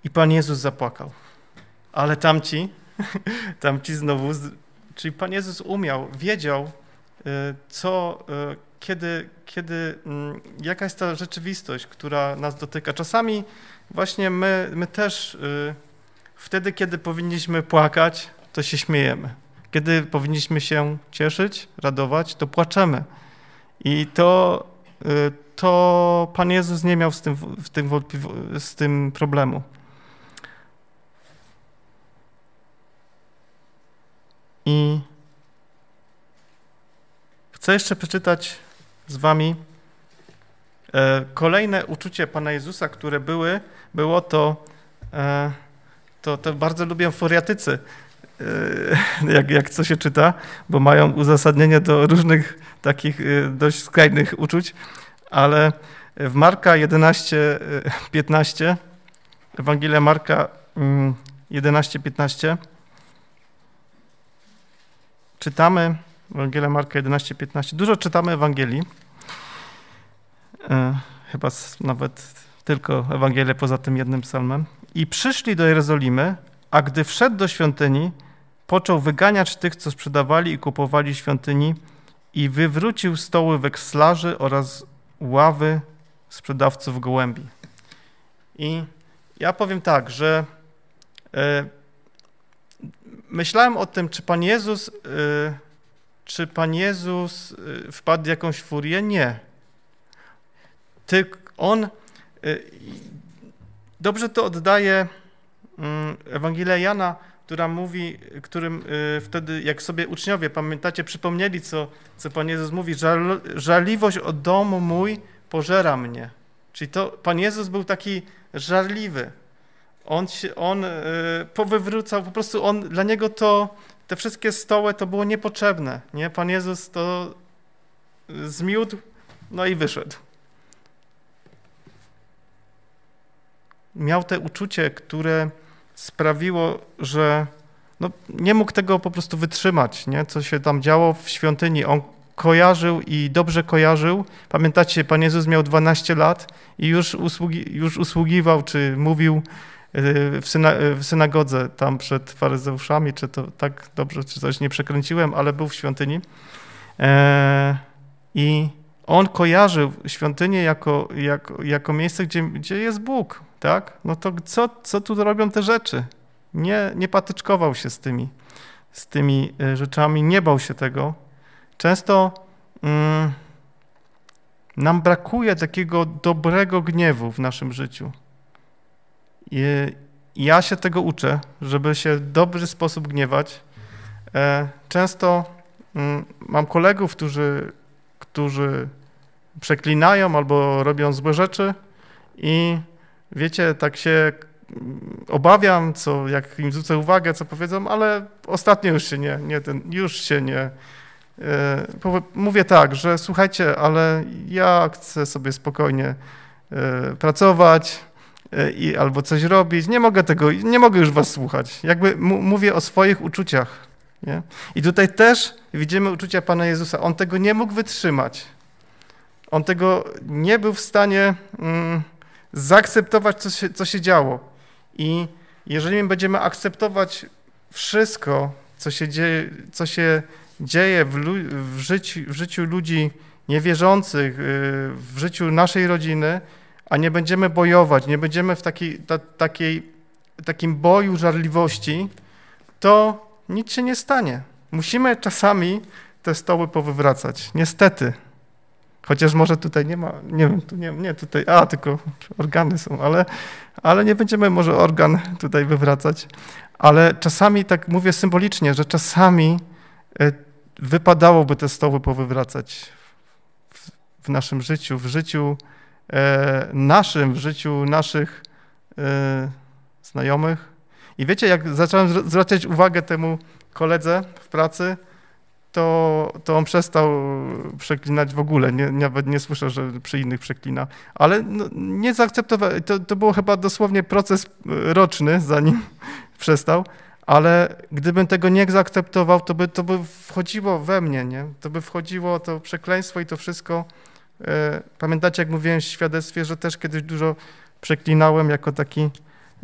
I Pan Jezus zapłakał. Ale tamci [LAUGHS] tam ci znowu. Z... Czyli Pan Jezus umiał, wiedział, y, co, y, kiedy, kiedy, mm, jaka jest ta rzeczywistość, która nas dotyka. Czasami właśnie my, my też y, wtedy, kiedy powinniśmy płakać, to się śmiejemy. Kiedy powinniśmy się cieszyć, radować, to płaczemy. I to, to Pan Jezus nie miał z tym, w tym, z tym problemu. I chcę jeszcze przeczytać z wami e, kolejne uczucie Pana Jezusa, które były, było to, e, to, to bardzo lubię furiatycy, e, [LAUGHS] jak, jak co się czyta, bo mają uzasadnienie do różnych takich dość skrajnych uczuć, ale w Marka 11, 15, Ewangelia Marka 11, mm, 15, czytamy Ewangelia Marka 11:15. Dużo czytamy Ewangelii. E, chyba nawet tylko Ewangelię poza tym jednym psalmem. I przyszli do Jerozolimy, a gdy wszedł do świątyni, począł wyganiać tych, co sprzedawali i kupowali świątyni i wywrócił stoły wekslarzy oraz ławy sprzedawców gołębi. I ja powiem tak, że e, myślałem o tym, czy Pan Jezus, y, czy Pan Jezus y, wpadł w jakąś furię? Nie. Tylko on y, dobrze to oddaje mm, Ewangelia Jana, która mówi, którym wtedy, jak sobie uczniowie, pamiętacie, przypomnieli, co, co Pan Jezus mówi, żal, żaliwość o domu mój pożera mnie. Czyli to Pan Jezus był taki żarliwy, on, się, on yy, powywrócał, po prostu on, dla niego to, te wszystkie stoły to było niepotrzebne, nie? Pan Jezus to zmiótł, no i wyszedł. Miał te uczucie, które sprawiło, że no, nie mógł tego po prostu wytrzymać, nie? co się tam działo w świątyni. On kojarzył i dobrze kojarzył. Pamiętacie, Pan Jezus miał 12 lat i już, usługi, już usługiwał, czy mówił w, syna, w synagodze tam przed faryzeuszami, czy to tak dobrze, czy coś nie przekręciłem, ale był w świątyni. E, I on kojarzył świątynię jako, jako, jako miejsce, gdzie, gdzie jest Bóg, tak? No to co, co tu robią te rzeczy? Nie, nie patyczkował się z tymi, z tymi e, rzeczami, nie bał się tego. Często mm, nam brakuje takiego dobrego gniewu w naszym życiu. I ja się tego uczę, żeby się w dobry sposób gniewać. E, często mm, mam kolegów, którzy, którzy przeklinają albo robią złe rzeczy i wiecie, tak się mm, obawiam, co, jak im zwrócę uwagę, co powiedzą, ale ostatnio już się nie, nie ten, już się nie. E, mówię tak, że słuchajcie, ale ja chcę sobie spokojnie e, pracować, E, i albo coś robić. Nie mogę tego, nie mogę już was słuchać. Jakby mówię o swoich uczuciach. Nie? I tutaj też widzimy uczucia Pana Jezusa. On tego nie mógł wytrzymać. On tego nie był w stanie mm, zaakceptować, co się, co się działo. I jeżeli my będziemy akceptować wszystko, co się dzieje, co się dzieje w, w, życiu, w życiu ludzi niewierzących, y, w życiu naszej rodziny, a nie będziemy bojować, nie będziemy w takiej, ta, takiej, takim boju żarliwości, to nic się nie stanie. Musimy czasami te stoły powywracać. Niestety. Chociaż może tutaj nie ma, nie wiem, tu nie, nie tutaj, a tylko organy są, ale, ale nie będziemy może organ tutaj wywracać. Ale czasami, tak mówię symbolicznie, że czasami e, wypadałoby te stoły powywracać w, w naszym życiu, w życiu E, naszym, w życiu naszych e, znajomych. I wiecie, jak zacząłem zwracać uwagę temu koledze w pracy, to, to on przestał przeklinać w ogóle. Nie, nawet nie słyszę, że przy innych przeklina. Ale no, nie zaakceptowałem. To, to było chyba dosłownie proces e, roczny, zanim [LAUGHS] przestał. Ale gdybym tego nie zaakceptował, to by, to by wchodziło we mnie, nie? To by wchodziło to przekleństwo i to wszystko E, pamiętacie, jak mówiłem w świadectwie, że też kiedyś dużo przeklinałem jako taki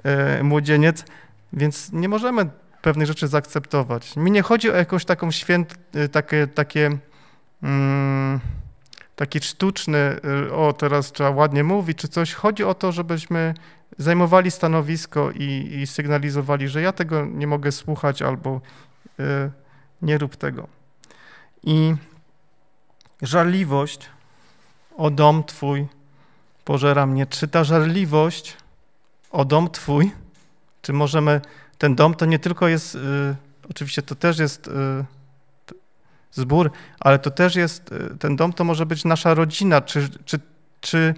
e, młodzieniec, więc nie możemy pewnych rzeczy zaakceptować. Mi nie chodzi o jakąś taką święt, e, takie, takie mm, taki sztuczny, o teraz trzeba ładnie mówić, czy coś. Chodzi o to, żebyśmy zajmowali stanowisko i, i sygnalizowali, że ja tego nie mogę słuchać albo y, nie rób tego. I żarliwość o dom Twój pożera mnie. Czy ta żarliwość o dom Twój, czy możemy, ten dom to nie tylko jest, y, oczywiście to też jest y, zbór, ale to też jest, y, ten dom to może być nasza rodzina, czy, czy, czy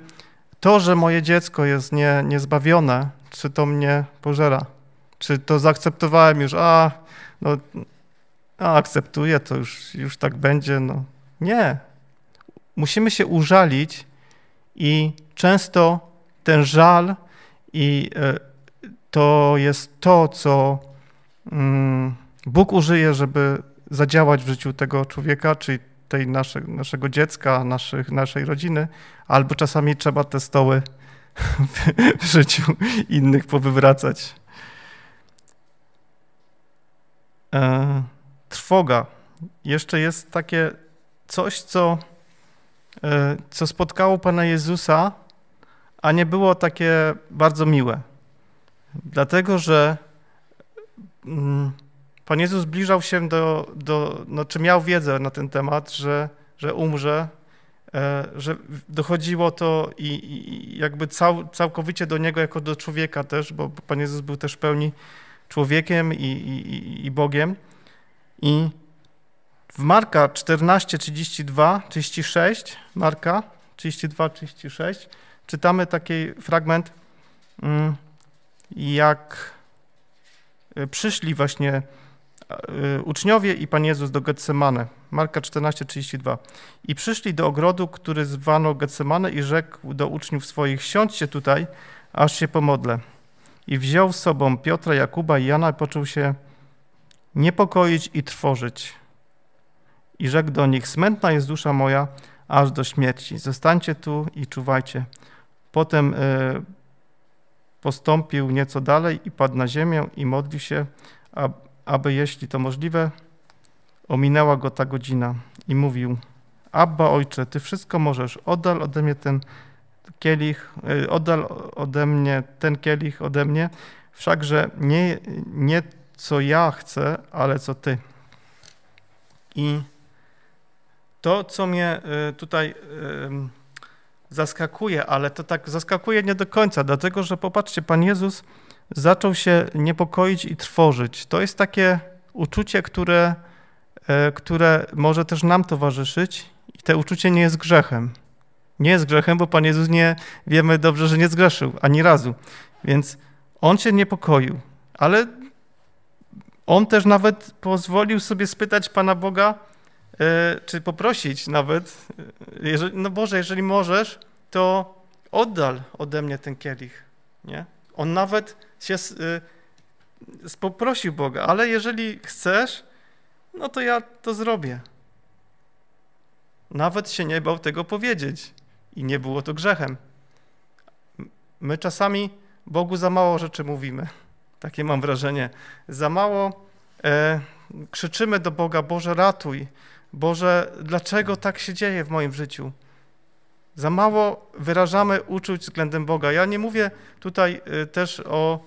to, że moje dziecko jest nie, niezbawione, czy to mnie pożera? Czy to zaakceptowałem już, a, no, a akceptuję, to już, już tak będzie, no. Nie, musimy się użalić i często ten żal i e, to jest to, co mm, Bóg użyje, żeby zadziałać w życiu tego człowieka, czyli tej nasze, naszego dziecka, naszych, naszej rodziny, albo czasami trzeba te stoły w, w życiu innych powywracać. E, trwoga. Jeszcze jest takie coś, co E, co spotkało Pana Jezusa, a nie było takie bardzo miłe. Dlatego, że mm, Pan Jezus zbliżał się do, do no, czy miał wiedzę na ten temat, że, że umrze, e, że dochodziło to i, i jakby cał, całkowicie do Niego jako do człowieka też, bo Pan Jezus był też w pełni człowiekiem i, i, i Bogiem. I w Marka 14, 32, 36, Marka 32, 36 czytamy taki fragment, mm, jak y, przyszli właśnie y, uczniowie i Pan Jezus do Getsemane. Marka 32. I przyszli do ogrodu, który zwano Getsemane i rzekł do uczniów swoich: Siądźcie tutaj, aż się pomodlę. I wziął z sobą Piotra, Jakuba i Jana i począł się niepokoić i trwożyć. I rzekł do nich, smętna jest dusza moja aż do śmierci. Zostańcie tu i czuwajcie. Potem e, postąpił nieco dalej i padł na ziemię i modlił się, aby jeśli to możliwe, ominęła go ta godzina. I mówił, Abba Ojcze, Ty wszystko możesz, oddal ode mnie ten kielich, e, oddal ode mnie ten kielich ode mnie, wszakże nie, nie co ja chcę, ale co Ty. I to, co mnie y, tutaj zaskakuje, ale to tak zaskakuje nie do końca, dlatego że popatrzcie, Pan Jezus zaczął się niepokoić i trwożyć. To jest takie uczucie, które, e, które może też nam towarzyszyć i to uczucie nie jest grzechem. Nie jest grzechem, bo Pan Jezus nie, wiemy dobrze, że nie zgrzeszył ani razu. Więc On się niepokoił, ale On też nawet pozwolił sobie spytać Pana Boga, E, czy poprosić nawet, e, jeżeli, no Boże, jeżeli możesz, to oddal ode mnie ten kielich, nie? On nawet się e, poprosił Boga, ale jeżeli chcesz, no to ja to zrobię. Nawet się nie bał tego powiedzieć i nie było to grzechem. My czasami Bogu za mało rzeczy mówimy. [LAUGHS] Takie mam wrażenie. Za mało e, krzyczymy do Boga: Boże, ratuj, Boże, dlaczego tak się dzieje w moim życiu? Za mało wyrażamy uczuć względem Boga. Ja nie mówię tutaj y, też o,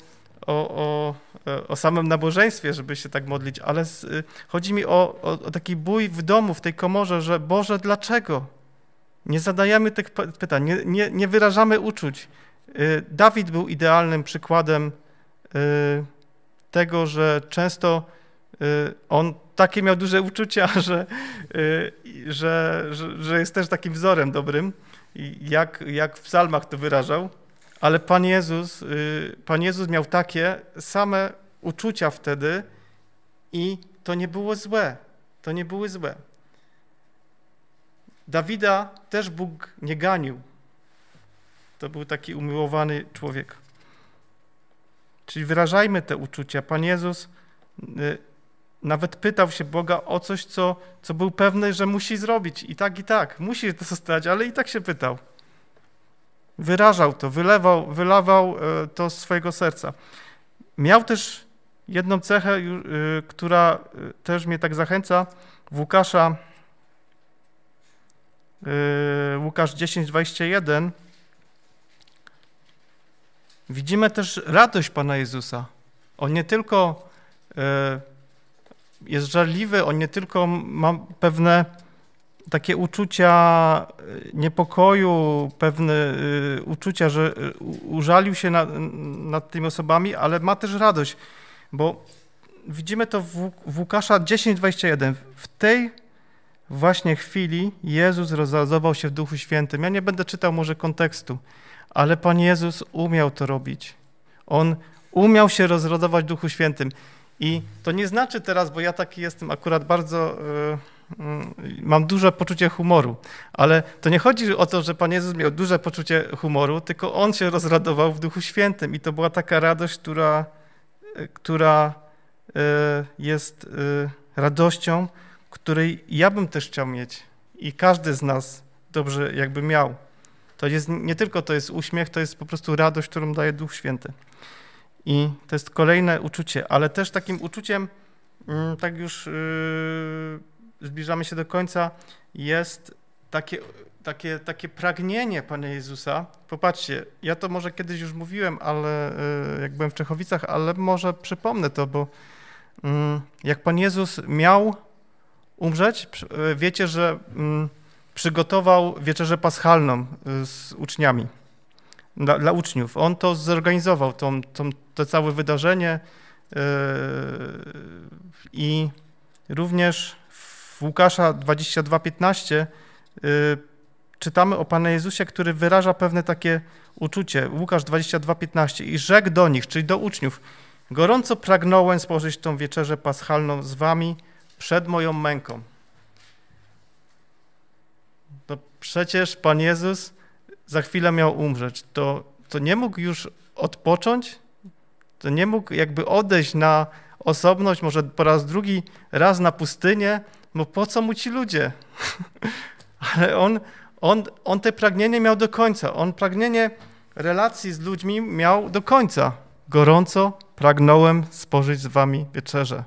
o, o, e, o samym nabożeństwie, żeby się tak modlić, ale z, y, chodzi mi o, o, o taki bój w domu, w tej komorze, że Boże, dlaczego? Nie zadajemy tych pytań, nie, nie, nie wyrażamy uczuć. Y, Dawid był idealnym przykładem tego, że często Y, on takie miał duże uczucia, [LAUGHS] że, y, że, że, że jest też takim wzorem dobrym, jak, jak w psalmach to wyrażał. Ale Pan Jezus, y, Pan Jezus miał takie same uczucia wtedy i to nie było złe. To nie były złe. Dawida też Bóg nie ganił. To był taki umiłowany człowiek. Czyli wyrażajmy te uczucia. Pan Jezus nawet pytał się Boga o coś, co, co był pewny, że musi zrobić. I tak, i tak. Musi to zostać, ale i tak się pytał. Wyrażał to, wylewał, wylawał e, to z swojego serca. Miał też jedną cechę, e, która e, też mnie tak zachęca. W Łukasza, Łukasz 10, 21 widzimy też radość Pana Jezusa. On nie tylko jest żarliwy, on nie tylko ma pewne takie uczucia y, niepokoju, pewne y, uczucia, że y, użalił się nad, nad tymi osobami, ale ma też radość, bo widzimy to w, w Łukasza 10:21. W tej właśnie chwili Jezus rozrodował się w Duchu Świętym. Ja nie będę czytał może kontekstu, ale Pan Jezus umiał to robić. On umiał się rozradować w Duchu Świętym. I to nie znaczy teraz, bo ja taki jestem akurat bardzo. Y, y, mam duże poczucie humoru, ale to nie chodzi o to, że Pan Jezus miał duże poczucie humoru, tylko on się rozradował w Duchu Świętym i to była taka radość, która, y, która jest radością, której ja bym też chciał mieć i każdy z nas dobrze jakby miał. To jest nie tylko to jest uśmiech, to jest po prostu radość, którą daje Duch Święty. I to jest kolejne uczucie, ale też takim uczuciem, mm, tak już yy, zbliżamy się do końca, jest takie, takie, takie pragnienie Pana Jezusa. Popatrzcie, ja to może kiedyś już mówiłem, ale yy, jak byłem w Czechowicach, ale może przypomnę to, bo mm, jak Pan Jezus miał umrzeć, yy, wiecie, że mm, przygotował wieczerzę paschalną z uczniami dla, dla uczniów. On to zorganizował, tą, tą, to całe wydarzenie yy, i również w Łukasza 22:15 yy, czytamy o Panu Jezusie, który wyraża pewne takie uczucie. Łukasz 22:15 i rzekł do nich, czyli do uczniów: Gorąco pragnąłem spożyć tą wieczerzę paschalną z wami przed moją męką. To no przecież Pan Jezus za chwilę miał umrzeć, to, to nie mógł już odpocząć, to nie mógł jakby odejść na osobność, może po raz drugi raz na pustynię, No po co mu ci ludzie? [LAUGHS] Ale on, on, on te pragnienie miał do końca, on pragnienie relacji z ludźmi miał do końca. Gorąco pragnąłem spożyć z wami wieczerze.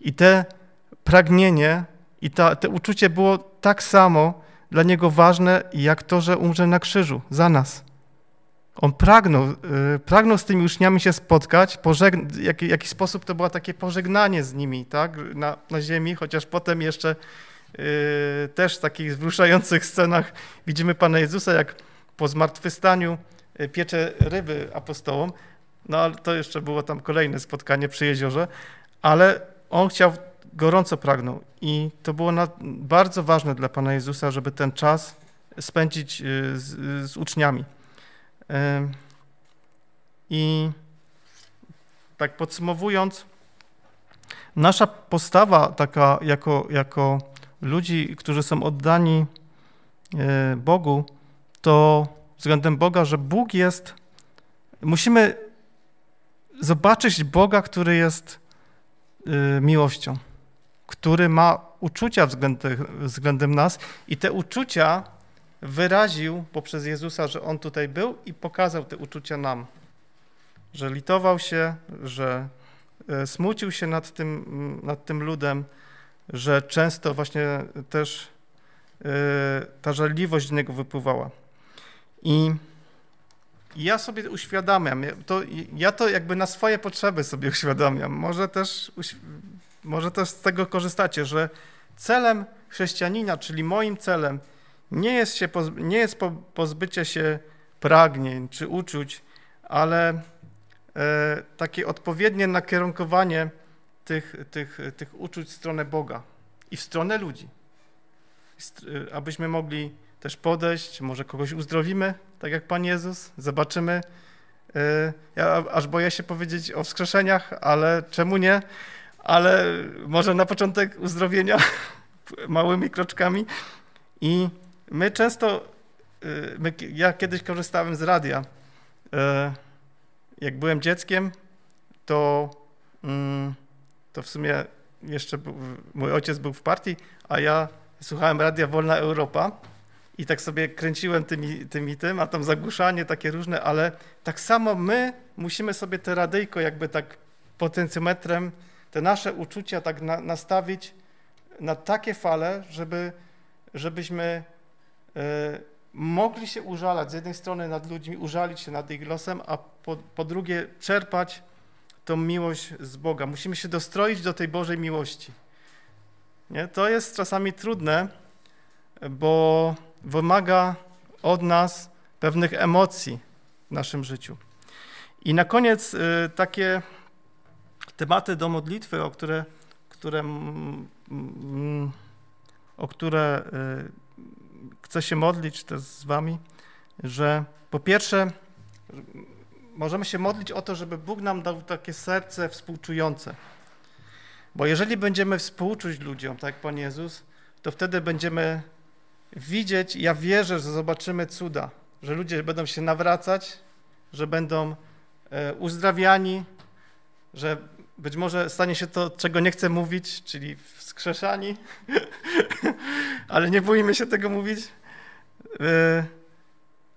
I te pragnienie i ta, te uczucie było tak samo, dla niego ważne jak to, że umrze na krzyżu za nas. On pragnął, y, pragnął z tymi uczniami się spotkać, pożegn- w jakiś sposób to było takie pożegnanie z nimi tak? na, na ziemi, chociaż potem jeszcze yy, też w takich wzruszających scenach widzimy Pana Jezusa, jak po zmartwychwstaniu y, piecze ryby apostołom, no ale to jeszcze było tam kolejne spotkanie przy jeziorze, ale on chciał gorąco pragnął. I to było na, bardzo ważne dla Pana Jezusa, żeby ten czas spędzić y, z, z uczniami. Y, I tak podsumowując, nasza postawa taka jako, jako ludzi, którzy są oddani y, Bogu, to względem Boga, że Bóg jest, musimy zobaczyć Boga, który jest miłością który ma uczucia względem, względem nas i te uczucia wyraził poprzez Jezusa, że On tutaj był i pokazał te uczucia nam, że litował się, że e, smucił się nad tym, mm, nad tym ludem, że często właśnie też e, ta żarliwość z niego wypływała. I ja sobie uświadamiam, to, ja to jakby na swoje potrzeby sobie uświadamiam. Może też może też z tego korzystacie, że celem chrześcijanina, czyli moim celem, nie jest, się nie jest pozbycie się pragnień czy uczuć, ale e, takie odpowiednie nakierunkowanie tych, tych, tych uczuć w stronę Boga i w stronę ludzi. E, abyśmy mogli też podejść, może kogoś uzdrowimy, tak jak Pan Jezus, zobaczymy. E, ja aż boję się powiedzieć o wskrzeszeniach, ale czemu nie? ale może na początek uzdrowienia [LAUGHS] małymi kroczkami. I my często, y, my, ja kiedyś korzystałem z radia. Y, jak byłem dzieckiem, to, mm, to w sumie jeszcze był, mój ojciec był w partii, a ja słuchałem radia Wolna Europa i tak sobie kręciłem tymi, tymi tym, a tam zagłuszanie takie różne, ale tak samo my musimy sobie te radyjko jakby tak potencjometrem te nasze uczucia tak na, nastawić na takie fale, żeby, żebyśmy y, mogli się użalać z jednej strony nad ludźmi, użalić się nad ich losem, a po, po drugie czerpać tą miłość z Boga. Musimy się dostroić do tej Bożej miłości. Nie? To jest czasami trudne, bo wymaga od nas pewnych emocji w naszym życiu. I na koniec y, takie tematy do modlitwy, o które, które, o które y, chcę się modlić też z wami, że po pierwsze możemy się modlić o to, żeby Bóg nam dał takie serce współczujące. Bo jeżeli będziemy współczuć ludziom, tak jak Pan Jezus, to wtedy będziemy widzieć, ja wierzę, że zobaczymy cuda, że ludzie będą się nawracać, że będą e, uzdrawiani, że być może stanie się to, czego nie chcę mówić, czyli wskrzeszani, [LAUGHS] ale nie boimy się tego mówić. E,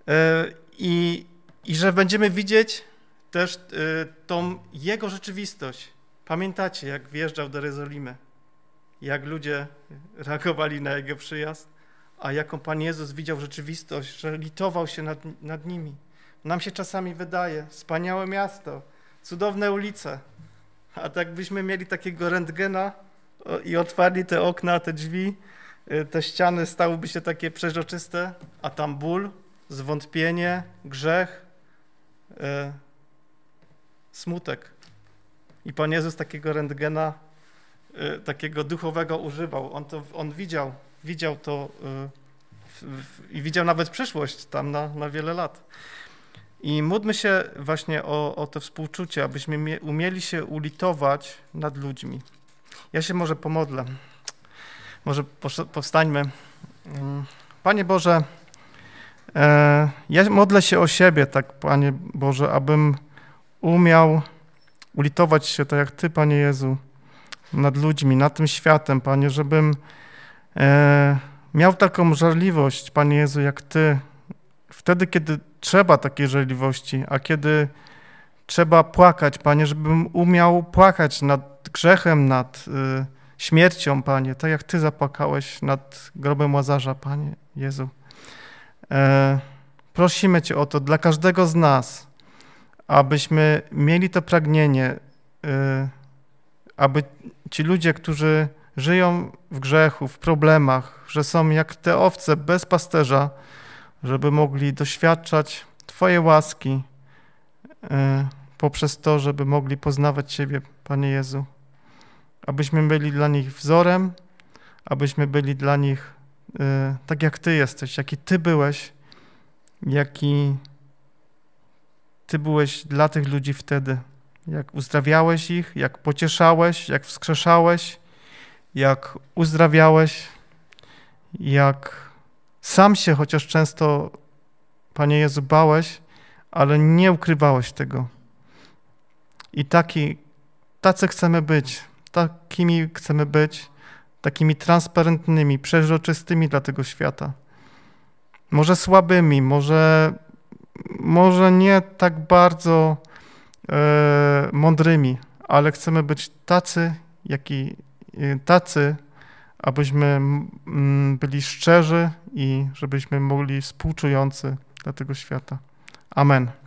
e, I, i że będziemy widzieć też e, tą jego rzeczywistość. Pamiętacie, jak wjeżdżał do Jerozolimy, jak ludzie reagowali na jego przyjazd, a jaką Pan Jezus widział rzeczywistość, że litował się nad, nad nimi. Nam się czasami wydaje, wspaniałe miasto, cudowne ulice, a tak byśmy mieli takiego rentgena i otwarli te okna, te drzwi, y, te ściany stałyby się takie przeźroczyste, a tam ból, zwątpienie, grzech, y, smutek. I Pan Jezus takiego rentgena, y, takiego duchowego używał. On, to, on widział, widział to w, w, i widział nawet przyszłość tam na, na wiele lat. I módlmy się właśnie o, o to współczucie, abyśmy umieli się ulitować nad ludźmi. Ja się może pomodlę. Może powstańmy. Mm. Panie Boże, e, ja modlę się o siebie, tak, Panie Boże, abym umiał ulitować się tak jak Ty, Panie Jezu, nad ludźmi, nad tym światem, Panie, żebym e, miał taką żarliwość, Panie Jezu, jak Ty, wtedy, kiedy trzeba takiej żyliwości, a kiedy trzeba płakać, Panie, żebym umiał płakać nad grzechem, nad y, śmiercią, Panie, tak jak Ty zapłakałeś nad grobem Łazarza, Panie Jezu. E, prosimy Cię o to dla każdego z nas, abyśmy mieli to pragnienie, y, aby ci ludzie, którzy żyją w grzechu, w problemach, że są jak te owce bez pasterza, żeby mogli doświadczać Twojej łaski e, poprzez to, żeby mogli poznawać Ciebie, Panie Jezu. Abyśmy byli dla nich wzorem, abyśmy byli dla nich e, tak, jak Ty jesteś, jaki Ty byłeś, jaki Ty byłeś dla tych ludzi wtedy. Jak uzdrawiałeś ich, jak pocieszałeś, jak wskrzeszałeś, jak uzdrawiałeś, jak sam się chociaż często, Panie Jezu, bałeś, ale nie ukrywałeś tego. I taki, tacy chcemy być, takimi chcemy być, takimi transparentnymi, przeźroczystymi dla tego świata. Może słabymi, może, może nie tak bardzo e, mądrymi, ale chcemy być tacy, jaki, e, tacy, abyśmy byli szczerzy i żebyśmy mogli współczujący dla tego świata. Amen.